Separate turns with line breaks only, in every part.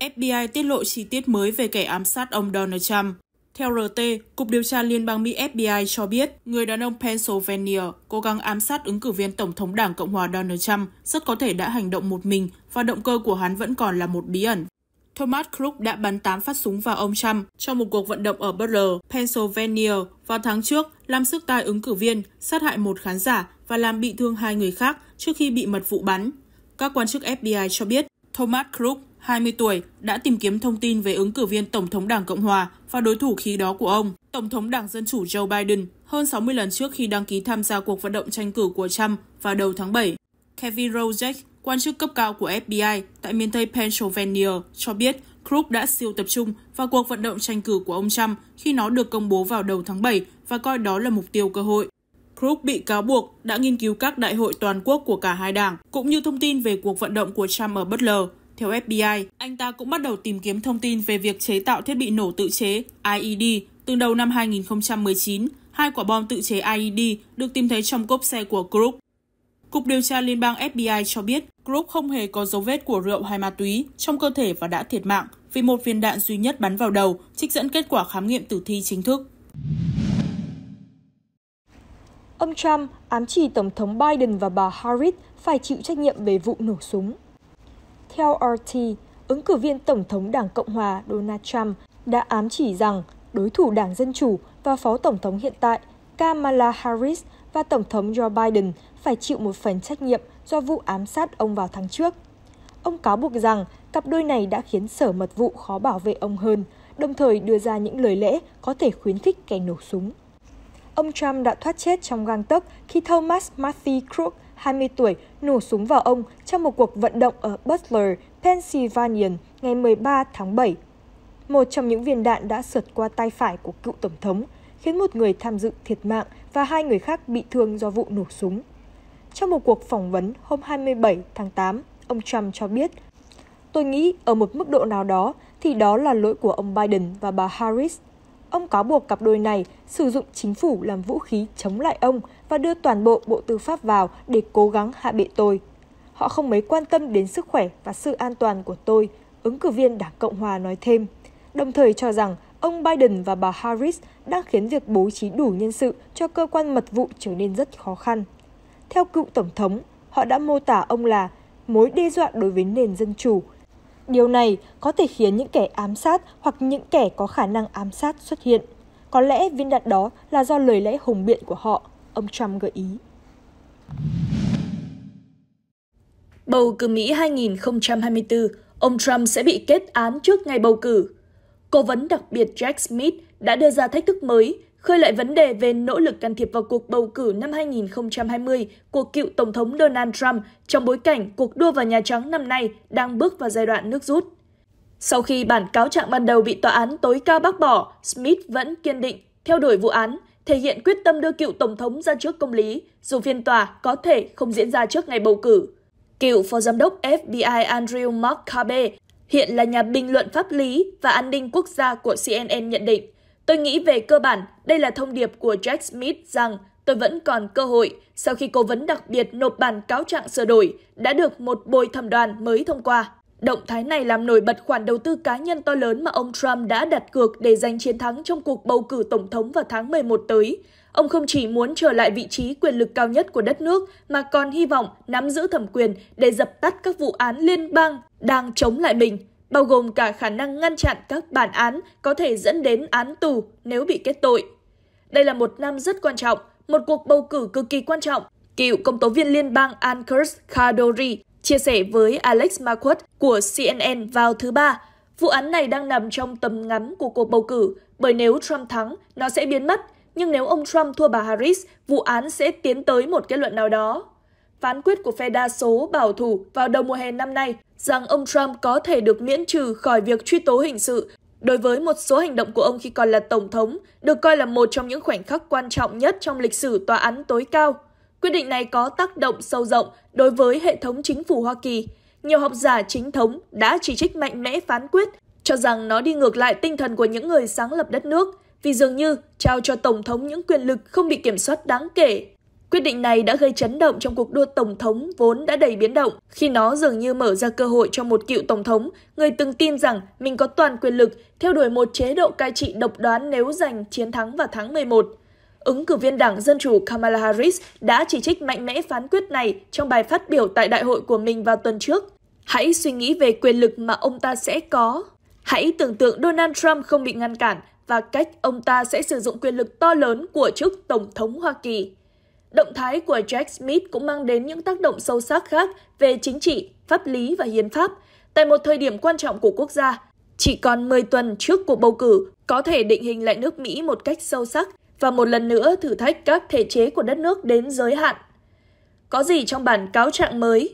FBI tiết lộ chi tiết mới về kẻ ám sát ông Donald Trump. Theo RT, Cục Điều tra Liên bang Mỹ FBI cho biết, người đàn ông Pennsylvania cố gắng ám sát ứng cử viên Tổng thống Đảng Cộng hòa Donald Trump rất có thể đã hành động một mình và động cơ của hắn vẫn còn là một bí ẩn. Thomas Crook đã bắn 8 phát súng vào ông Trump trong một cuộc vận động ở Butler, Pennsylvania vào tháng trước, làm sức tai ứng cử viên, sát hại một khán giả và làm bị thương hai người khác trước khi bị mật vụ bắn. Các quan chức FBI cho biết Thomas Crook 20 tuổi, đã tìm kiếm thông tin về ứng cử viên Tổng thống Đảng Cộng Hòa và đối thủ khí đó của ông, Tổng thống Đảng Dân Chủ Joe Biden, hơn 60 lần trước khi đăng ký tham gia cuộc vận động tranh cử của Trump vào đầu tháng 7. Kevin rozek, quan chức cấp cao của FBI tại miền Tây Pennsylvania, cho biết Crook đã siêu tập trung vào cuộc vận động tranh cử của ông Trump khi nó được công bố vào đầu tháng 7 và coi đó là mục tiêu cơ hội. Crook bị cáo buộc đã nghiên cứu các đại hội toàn quốc của cả hai đảng, cũng như thông tin về cuộc vận động của Trump ở Butler theo FBI, anh ta cũng bắt đầu tìm kiếm thông tin về việc chế tạo thiết bị nổ tự chế IED. Từ đầu năm 2019, hai quả bom tự chế IED được tìm thấy trong cốp xe của Crook. Cục điều tra liên bang FBI cho biết Crook không hề có dấu vết của rượu hay ma túy trong cơ thể và đã thiệt mạng vì một viên đạn duy nhất bắn vào đầu, trích dẫn kết quả khám nghiệm tử thi chính thức.
Ông Trump ám chỉ Tổng thống Biden và bà Harris phải chịu trách nhiệm về vụ nổ súng. Theo RT, ứng cử viên Tổng thống Đảng Cộng hòa Donald Trump đã ám chỉ rằng đối thủ Đảng Dân Chủ và Phó Tổng thống hiện tại Kamala Harris và Tổng thống Joe Biden phải chịu một phần trách nhiệm do vụ ám sát ông vào tháng trước. Ông cáo buộc rằng cặp đôi này đã khiến sở mật vụ khó bảo vệ ông hơn, đồng thời đưa ra những lời lẽ có thể khuyến khích kẻ nổ súng. Ông Trump đã thoát chết trong gang tấc khi Thomas Matthew Crook 20 tuổi, nổ súng vào ông trong một cuộc vận động ở Butler, Pennsylvania ngày 13 tháng 7. Một trong những viên đạn đã sượt qua tay phải của cựu tổng thống, khiến một người tham dự thiệt mạng và hai người khác bị thương do vụ nổ súng. Trong một cuộc phỏng vấn hôm 27 tháng 8, ông Trump cho biết, Tôi nghĩ ở một mức độ nào đó thì đó là lỗi của ông Biden và bà Harris ông cáo buộc cặp đôi này sử dụng chính phủ làm vũ khí chống lại ông và đưa toàn bộ Bộ Tư pháp vào để cố gắng hạ bệ tôi. Họ không mấy quan tâm đến sức khỏe và sự an toàn của tôi, ứng cử viên Đảng Cộng Hòa nói thêm, đồng thời cho rằng ông Biden và bà Harris đang khiến việc bố trí đủ nhân sự cho cơ quan mật vụ trở nên rất khó khăn. Theo cựu Tổng thống, họ đã mô tả ông là mối đe dọa đối với nền dân chủ, Điều này có thể khiến những kẻ ám sát hoặc những kẻ có khả năng ám sát xuất hiện. Có lẽ viên đạn đó là do lời lẽ hùng biện của họ, ông Trump gợi ý. Bầu
cử Mỹ 2024, ông Trump sẽ bị kết án trước ngày bầu cử. Cố vấn đặc biệt Jack Smith đã đưa ra thách thức mới khơi lại vấn đề về nỗ lực can thiệp vào cuộc bầu cử năm 2020 của cựu Tổng thống Donald Trump trong bối cảnh cuộc đua vào Nhà Trắng năm nay đang bước vào giai đoạn nước rút. Sau khi bản cáo trạng ban đầu bị tòa án tối cao bác bỏ, Smith vẫn kiên định theo đuổi vụ án, thể hiện quyết tâm đưa cựu Tổng thống ra trước công lý, dù phiên tòa có thể không diễn ra trước ngày bầu cử. Cựu Phó Giám đốc FBI Andrew McCabe hiện là nhà bình luận pháp lý và an ninh quốc gia của CNN nhận định – Tôi nghĩ về cơ bản, đây là thông điệp của Jack Smith rằng tôi vẫn còn cơ hội sau khi cố vấn đặc biệt nộp bản cáo trạng sửa đổi đã được một bồi thẩm đoàn mới thông qua. Động thái này làm nổi bật khoản đầu tư cá nhân to lớn mà ông Trump đã đặt cược để giành chiến thắng trong cuộc bầu cử tổng thống vào tháng 11 tới. Ông không chỉ muốn trở lại vị trí quyền lực cao nhất của đất nước mà còn hy vọng nắm giữ thẩm quyền để dập tắt các vụ án liên bang đang chống lại mình bao gồm cả khả năng ngăn chặn các bản án có thể dẫn đến án tù nếu bị kết tội. Đây là một năm rất quan trọng, một cuộc bầu cử cực kỳ quan trọng. Cựu công tố viên liên bang Ankers Khadori chia sẻ với Alex Marquardt của CNN vào thứ Ba, vụ án này đang nằm trong tầm ngắm của cuộc bầu cử bởi nếu Trump thắng, nó sẽ biến mất, nhưng nếu ông Trump thua bà Harris, vụ án sẽ tiến tới một kết luận nào đó phán quyết của phe đa số bảo thủ vào đầu mùa hè năm nay rằng ông Trump có thể được miễn trừ khỏi việc truy tố hình sự đối với một số hành động của ông khi còn là Tổng thống, được coi là một trong những khoảnh khắc quan trọng nhất trong lịch sử tòa án tối cao. Quyết định này có tác động sâu rộng đối với hệ thống chính phủ Hoa Kỳ. Nhiều học giả chính thống đã chỉ trích mạnh mẽ phán quyết, cho rằng nó đi ngược lại tinh thần của những người sáng lập đất nước, vì dường như trao cho Tổng thống những quyền lực không bị kiểm soát đáng kể Quyết định này đã gây chấn động trong cuộc đua tổng thống vốn đã đầy biến động, khi nó dường như mở ra cơ hội cho một cựu tổng thống, người từng tin rằng mình có toàn quyền lực, theo đuổi một chế độ cai trị độc đoán nếu giành chiến thắng vào tháng 11. Ứng cử viên đảng Dân Chủ Kamala Harris đã chỉ trích mạnh mẽ phán quyết này trong bài phát biểu tại đại hội của mình vào tuần trước. Hãy suy nghĩ về quyền lực mà ông ta sẽ có. Hãy tưởng tượng Donald Trump không bị ngăn cản và cách ông ta sẽ sử dụng quyền lực to lớn của chức Tổng thống Hoa Kỳ. Động thái của Jack Smith cũng mang đến những tác động sâu sắc khác về chính trị, pháp lý và hiến pháp. Tại một thời điểm quan trọng của quốc gia, chỉ còn 10 tuần trước cuộc bầu cử có thể định hình lại nước Mỹ một cách sâu sắc và một lần nữa thử thách các thể chế của đất nước đến giới hạn. Có gì trong bản cáo trạng mới?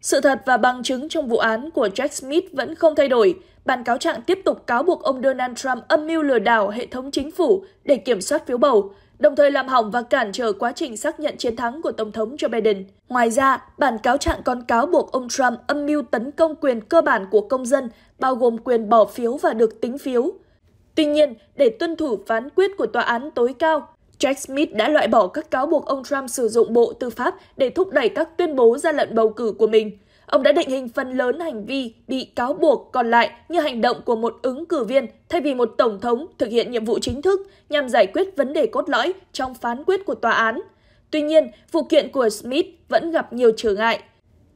Sự thật và bằng chứng trong vụ án của Jack Smith vẫn không thay đổi. Bản cáo trạng tiếp tục cáo buộc ông Donald Trump âm mưu lừa đảo hệ thống chính phủ để kiểm soát phiếu bầu, đồng thời làm hỏng và cản trở quá trình xác nhận chiến thắng của Tổng thống Joe Biden. Ngoài ra, bản cáo trạng còn cáo buộc ông Trump âm mưu tấn công quyền cơ bản của công dân, bao gồm quyền bỏ phiếu và được tính phiếu. Tuy nhiên, để tuân thủ phán quyết của tòa án tối cao, Jack Smith đã loại bỏ các cáo buộc ông Trump sử dụng bộ tư pháp để thúc đẩy các tuyên bố ra lận bầu cử của mình – Ông đã định hình phần lớn hành vi bị cáo buộc còn lại như hành động của một ứng cử viên thay vì một tổng thống thực hiện nhiệm vụ chính thức nhằm giải quyết vấn đề cốt lõi trong phán quyết của tòa án. Tuy nhiên, vụ kiện của Smith vẫn gặp nhiều trở ngại.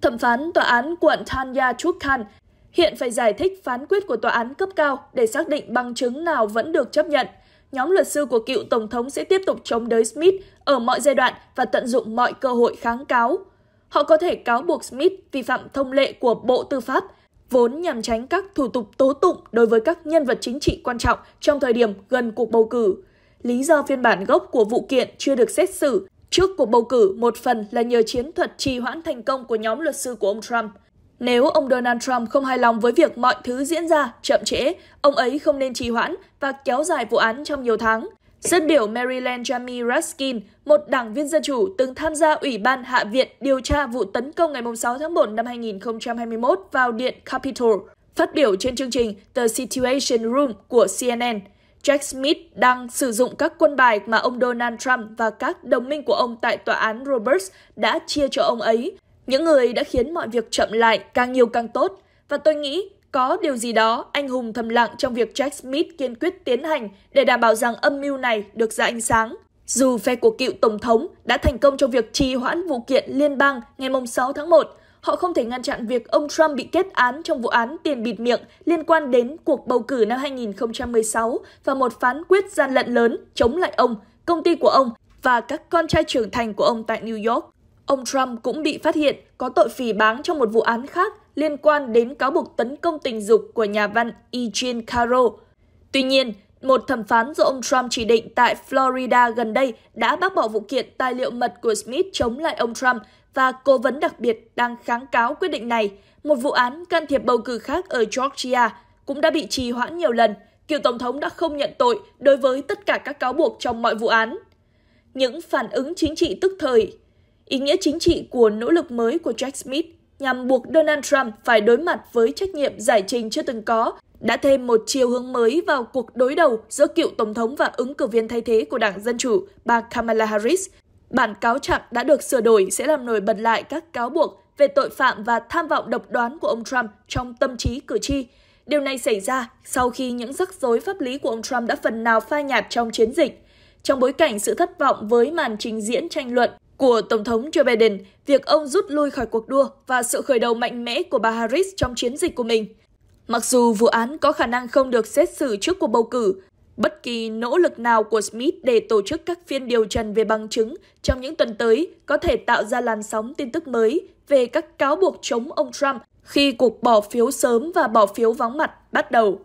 Thẩm phán tòa án quận Tanya Chukhan hiện phải giải thích phán quyết của tòa án cấp cao để xác định bằng chứng nào vẫn được chấp nhận. Nhóm luật sư của cựu Tổng thống sẽ tiếp tục chống đối Smith ở mọi giai đoạn và tận dụng mọi cơ hội kháng cáo. Họ có thể cáo buộc Smith vi phạm thông lệ của Bộ Tư pháp, vốn nhằm tránh các thủ tục tố tụng đối với các nhân vật chính trị quan trọng trong thời điểm gần cuộc bầu cử. Lý do phiên bản gốc của vụ kiện chưa được xét xử trước cuộc bầu cử một phần là nhờ chiến thuật trì hoãn thành công của nhóm luật sư của ông Trump. Nếu ông Donald Trump không hài lòng với việc mọi thứ diễn ra chậm trễ, ông ấy không nên trì hoãn và kéo dài vụ án trong nhiều tháng. Dân biểu Maryland Jamie Raskin, một đảng viên dân chủ từng tham gia Ủy ban Hạ viện điều tra vụ tấn công ngày 6 tháng 1 năm 2021 vào Điện Capitol, phát biểu trên chương trình The Situation Room của CNN. Jack Smith đang sử dụng các quân bài mà ông Donald Trump và các đồng minh của ông tại tòa án Roberts đã chia cho ông ấy. Những người đã khiến mọi việc chậm lại càng nhiều càng tốt. Và tôi nghĩ có điều gì đó anh hùng thầm lặng trong việc Jack Smith kiên quyết tiến hành để đảm bảo rằng âm mưu này được ra ánh sáng. Dù phe của cựu Tổng thống đã thành công trong việc trì hoãn vụ kiện liên bang ngày 6 tháng 1, họ không thể ngăn chặn việc ông Trump bị kết án trong vụ án tiền bịt miệng liên quan đến cuộc bầu cử năm 2016 và một phán quyết gian lận lớn chống lại ông, công ty của ông và các con trai trưởng thành của ông tại New York. Ông Trump cũng bị phát hiện có tội phỉ báng trong một vụ án khác liên quan đến cáo buộc tấn công tình dục của nhà văn Eugene Caro. Tuy nhiên, một thẩm phán do ông Trump chỉ định tại Florida gần đây đã bác bỏ vụ kiện tài liệu mật của Smith chống lại ông Trump và cố vấn đặc biệt đang kháng cáo quyết định này. Một vụ án can thiệp bầu cử khác ở Georgia cũng đã bị trì hoãn nhiều lần. Cựu Tổng thống đã không nhận tội đối với tất cả các cáo buộc trong mọi vụ án. Những phản ứng chính trị tức thời Ý nghĩa chính trị của nỗ lực mới của Jack Smith nhằm buộc Donald Trump phải đối mặt với trách nhiệm giải trình chưa từng có, đã thêm một chiều hướng mới vào cuộc đối đầu giữa cựu Tổng thống và ứng cử viên thay thế của Đảng Dân Chủ, bà Kamala Harris. Bản cáo trạng đã được sửa đổi sẽ làm nổi bật lại các cáo buộc về tội phạm và tham vọng độc đoán của ông Trump trong tâm trí cử tri. Điều này xảy ra sau khi những rắc rối pháp lý của ông Trump đã phần nào phai nhạt trong chiến dịch. Trong bối cảnh sự thất vọng với màn trình diễn tranh luận của Tổng thống Joe Biden việc ông rút lui khỏi cuộc đua và sự khởi đầu mạnh mẽ của bà Harris trong chiến dịch của mình. Mặc dù vụ án có khả năng không được xét xử trước cuộc bầu cử, bất kỳ nỗ lực nào của Smith để tổ chức các phiên điều trần về bằng chứng trong những tuần tới có thể tạo ra làn sóng tin tức mới về các cáo buộc chống ông Trump khi cuộc bỏ phiếu sớm và bỏ phiếu vắng mặt bắt đầu.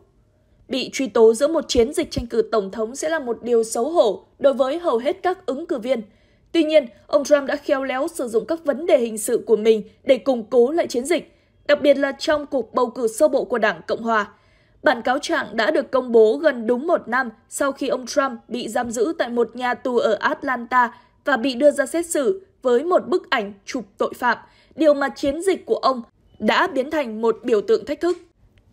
Bị truy tố giữa một chiến dịch tranh cử tổng thống sẽ là một điều xấu hổ đối với hầu hết các ứng cử viên – Tuy nhiên, ông Trump đã khéo léo sử dụng các vấn đề hình sự của mình để củng cố lại chiến dịch, đặc biệt là trong cuộc bầu cử sơ bộ của Đảng Cộng Hòa. Bản cáo trạng đã được công bố gần đúng một năm sau khi ông Trump bị giam giữ tại một nhà tù ở Atlanta và bị đưa ra xét xử với một bức ảnh chụp tội phạm, điều mà chiến dịch của ông đã biến thành một biểu tượng thách thức.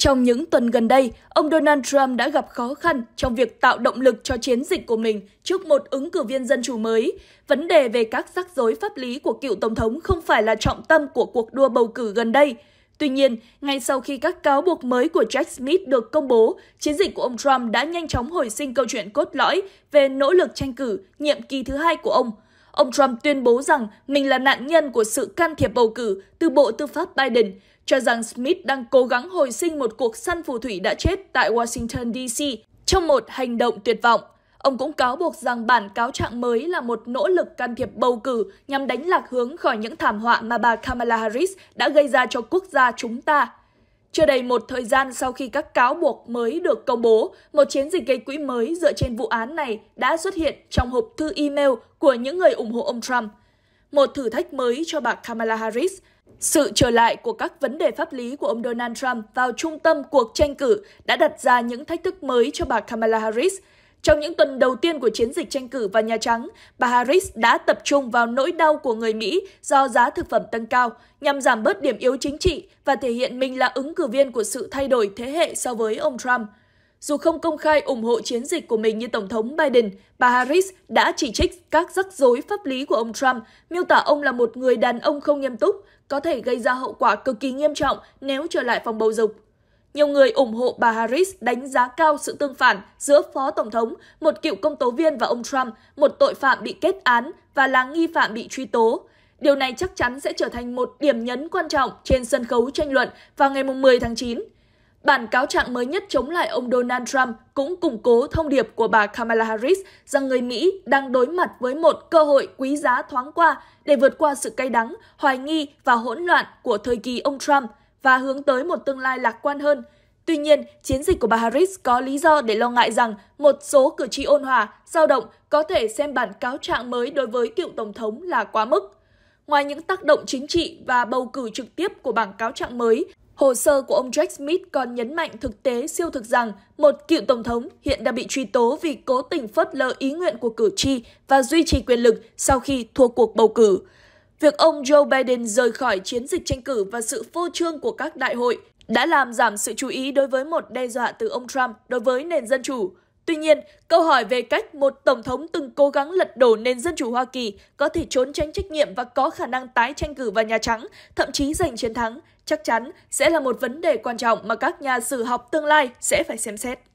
Trong những tuần gần đây, ông Donald Trump đã gặp khó khăn trong việc tạo động lực cho chiến dịch của mình trước một ứng cử viên dân chủ mới. Vấn đề về các rắc rối pháp lý của cựu tổng thống không phải là trọng tâm của cuộc đua bầu cử gần đây. Tuy nhiên, ngay sau khi các cáo buộc mới của Jack Smith được công bố, chiến dịch của ông Trump đã nhanh chóng hồi sinh câu chuyện cốt lõi về nỗ lực tranh cử nhiệm kỳ thứ hai của ông. Ông Trump tuyên bố rằng mình là nạn nhân của sự can thiệp bầu cử từ Bộ Tư pháp Biden, cho rằng Smith đang cố gắng hồi sinh một cuộc săn phù thủy đã chết tại Washington, D.C. trong một hành động tuyệt vọng. Ông cũng cáo buộc rằng bản cáo trạng mới là một nỗ lực can thiệp bầu cử nhằm đánh lạc hướng khỏi những thảm họa mà bà Kamala Harris đã gây ra cho quốc gia chúng ta. Chưa đầy một thời gian sau khi các cáo buộc mới được công bố, một chiến dịch gây quỹ mới dựa trên vụ án này đã xuất hiện trong hộp thư email của những người ủng hộ ông Trump. Một thử thách mới cho bà Kamala Harris sự trở lại của các vấn đề pháp lý của ông Donald Trump vào trung tâm cuộc tranh cử đã đặt ra những thách thức mới cho bà Kamala Harris. Trong những tuần đầu tiên của chiến dịch tranh cử và Nhà Trắng, bà Harris đã tập trung vào nỗi đau của người Mỹ do giá thực phẩm tăng cao nhằm giảm bớt điểm yếu chính trị và thể hiện mình là ứng cử viên của sự thay đổi thế hệ so với ông Trump. Dù không công khai ủng hộ chiến dịch của mình như Tổng thống Biden, bà Harris đã chỉ trích các rắc rối pháp lý của ông Trump, miêu tả ông là một người đàn ông không nghiêm túc, có thể gây ra hậu quả cực kỳ nghiêm trọng nếu trở lại phòng bầu dục. Nhiều người ủng hộ bà Harris đánh giá cao sự tương phản giữa Phó Tổng thống, một cựu công tố viên và ông Trump, một tội phạm bị kết án và là nghi phạm bị truy tố. Điều này chắc chắn sẽ trở thành một điểm nhấn quan trọng trên sân khấu tranh luận vào ngày 10 tháng 9. Bản cáo trạng mới nhất chống lại ông Donald Trump cũng củng cố thông điệp của bà Kamala Harris rằng người Mỹ đang đối mặt với một cơ hội quý giá thoáng qua để vượt qua sự cay đắng, hoài nghi và hỗn loạn của thời kỳ ông Trump và hướng tới một tương lai lạc quan hơn. Tuy nhiên, chiến dịch của bà Harris có lý do để lo ngại rằng một số cử tri ôn hòa, dao động có thể xem bản cáo trạng mới đối với cựu Tổng thống là quá mức. Ngoài những tác động chính trị và bầu cử trực tiếp của bản cáo trạng mới, Hồ sơ của ông Jack Smith còn nhấn mạnh thực tế siêu thực rằng một cựu tổng thống hiện đã bị truy tố vì cố tình phớt lờ ý nguyện của cử tri và duy trì quyền lực sau khi thua cuộc bầu cử. Việc ông Joe Biden rời khỏi chiến dịch tranh cử và sự phô trương của các đại hội đã làm giảm sự chú ý đối với một đe dọa từ ông Trump đối với nền dân chủ. Tuy nhiên, câu hỏi về cách một tổng thống từng cố gắng lật đổ nền dân chủ Hoa Kỳ có thể trốn tránh trách nhiệm và có khả năng tái tranh cử vào Nhà Trắng, thậm chí giành chiến thắng, chắc chắn sẽ là một vấn đề quan trọng mà các nhà sử học tương lai sẽ phải xem xét.